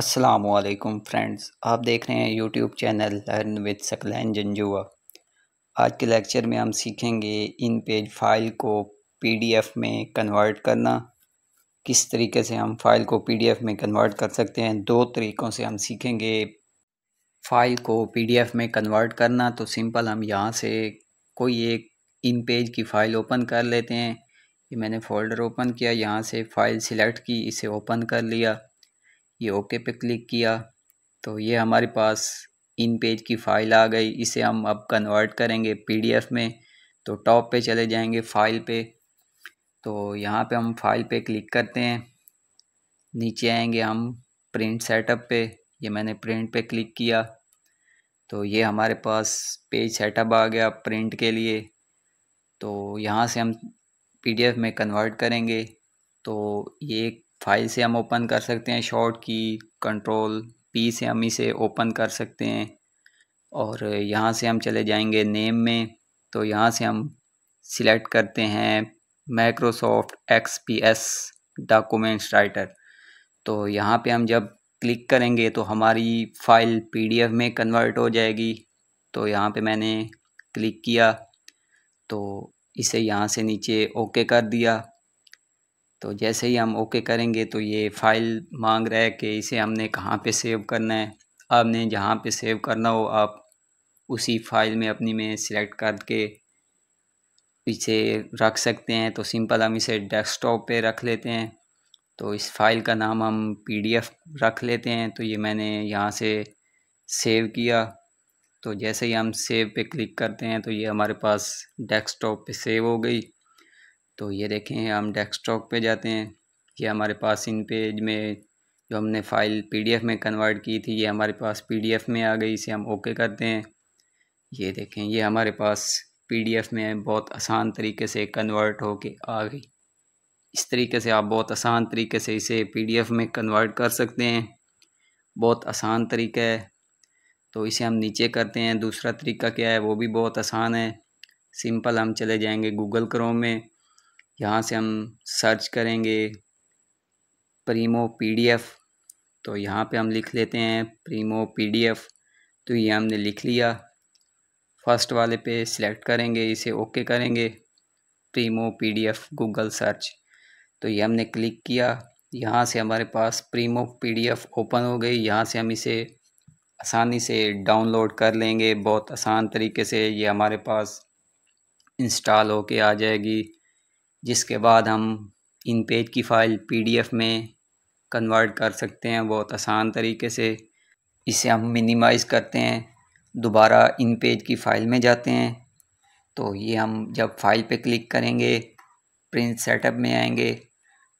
Aslam friends आप देख रहे हैं YouTube channel learn with Saqlain Janjua आज के लेक्चर में हम सीखेंगे इन पेज फाइल को पीडीएफ में कन्वर्ट करना किस तरीके से हम फाइल को पीडीएफ में कन्वर्ट कर सकते हैं दो तरीक़ों से हम सीखेंगे फाइल को पीडीएफ में कन्वर्ट करना तो सिंपल हम यहाँ से कोई एक इन पेज की फ़ाइल ओपन कर लेते हैं ये मैंने फ़ोल्डर ओपन किया यहाँ से फ़ाइल सिलेक्ट की इसे ओपन कर लिया ये ओके पे क्लिक किया तो ये हमारे पास इन पेज की फ़ाइल आ गई इसे हम अब कन्वर्ट करेंगे पीडीएफ में तो टॉप पे चले जाएंगे फ़ाइल पे तो यहाँ पे हम फाइल पे क्लिक करते हैं नीचे आएंगे हम प्रिंट सेटअप पे ये मैंने प्रिंट पे क्लिक किया तो ये हमारे पास पेज सेटअप आ गया प्रिंट के लिए तो यहाँ से हम पीडीएफ में कन्वर्ट करेंगे तो ये फाइल से हम ओपन कर सकते हैं शॉर्ट की कंट्रोल पी से हम इसे ओपन कर सकते हैं और यहाँ से हम चले जाएंगे नेम में तो यहाँ से हम सिलेक्ट करते हैं Microsoft X P S documents writer तो यहाँ पे हम जब क्लिक करेंगे तो हमारी फ़ाइल पीडीएफ में कन्वर्ट हो जाएगी तो यहाँ पे मैंने क्लिक किया तो इसे यहाँ से नीचे ओके कर दिया तो जैसे ही हम ओके करेंगे तो ये फ़ाइल मांग रहा है कि इसे हमने कहाँ पे सेव करना है आपने जहाँ पे सेव करना हो आप उसी फ़ाइल में अपनी में सिलेक्ट करके इसे रख सकते हैं तो सिंपल हम इसे डेस्कटॉप पे रख लेते हैं तो इस फाइल का नाम हम पीडीएफ रख लेते हैं तो ये मैंने यहाँ से सेव किया तो जैसे ही हम सेव पे क्लिक करते हैं तो ये हमारे पास डेस्कटॉप पे सेव हो गई तो ये देखें हम डेस्कटॉप पे जाते हैं ये हमारे पास इन पेज में जो हमने फ़ाइल पीडीएफ में कन्वर्ट की थी ये हमारे पास पीडीएफ में आ गई इसे हम ओके करते हैं ये देखें ये हमारे पास पीडीएफ में बहुत आसान तरीके से कन्वर्ट होके आ गई इस तरीके से आप बहुत आसान तरीके से इसे पीडीएफ में कन्वर्ट कर सकते हैं बहुत आसान तरीका है तो इसे हम नीचे करते हैं दूसरा तरीका क्या है वो भी बहुत आसान है सिंपल हम चले जाएंगे गूगल क्रोम में यहाँ से हम सर्च करेंगे प्रीमो पीडीएफ तो यहाँ पे हम लिख लेते हैं प्रीमो पीडीएफ तो ये हमने लिख लिया फर्स्ट वाले पे सिलेक्ट करेंगे इसे ओके करेंगे प्रीमो पीडीएफ गूगल सर्च तो ये हमने क्लिक किया यहाँ से हमारे पास प्रीमो पीडीएफ ओपन हो गई यहाँ से हम इसे आसानी से डाउनलोड कर लेंगे बहुत आसान तरीके से ये हमारे पास इंस्टॉल होके आ जाएगी जिसके बाद हम इन पेज की फ़ाइल पीडीएफ में कन्वर्ट कर सकते हैं बहुत आसान तरीके से इसे हम मिनिमाइज़ करते हैं दोबारा इन पेज की फ़ाइल में जाते हैं तो ये हम जब फाइल पे क्लिक करेंगे प्रिंट सेटअप में आएंगे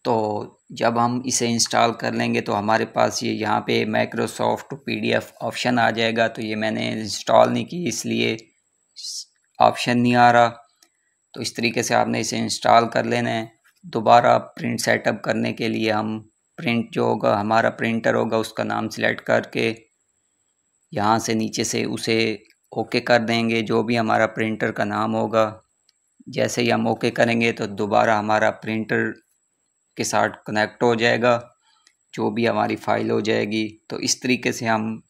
तो जब हम इसे इंस्टॉल कर लेंगे तो हमारे पास ये यहाँ पे माइक्रोसॉफ्ट पीडीएफ ऑप्शन आ जाएगा तो ये मैंने इंस्टॉल नहीं की इसलिए ऑप्शन नहीं आ रहा तो इस तरीके से आपने इसे इंस्टॉल कर लेना है दोबारा प्रिंट सेटअप करने के लिए हम प्रिंट जो होगा हमारा प्रिंटर होगा उसका नाम सिलेक्ट करके यहाँ से नीचे से उसे ओके कर देंगे जो भी हमारा प्रिंटर का नाम होगा जैसे ही हम ओके करेंगे तो दोबारा हमारा प्रिंटर के साथ कनेक्ट हो जाएगा जो भी हमारी फ़ाइल हो जाएगी तो इस तरीके से हम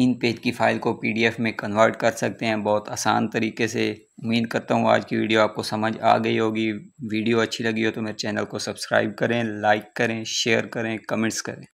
इन पेज की फ़ाइल को पीडीएफ में कन्वर्ट कर सकते हैं बहुत आसान तरीके से उम्मीद करता हूँ आज की वीडियो आपको समझ आ गई होगी वीडियो अच्छी लगी हो तो मेरे चैनल को सब्सक्राइब करें लाइक करें शेयर करें कमेंट्स करें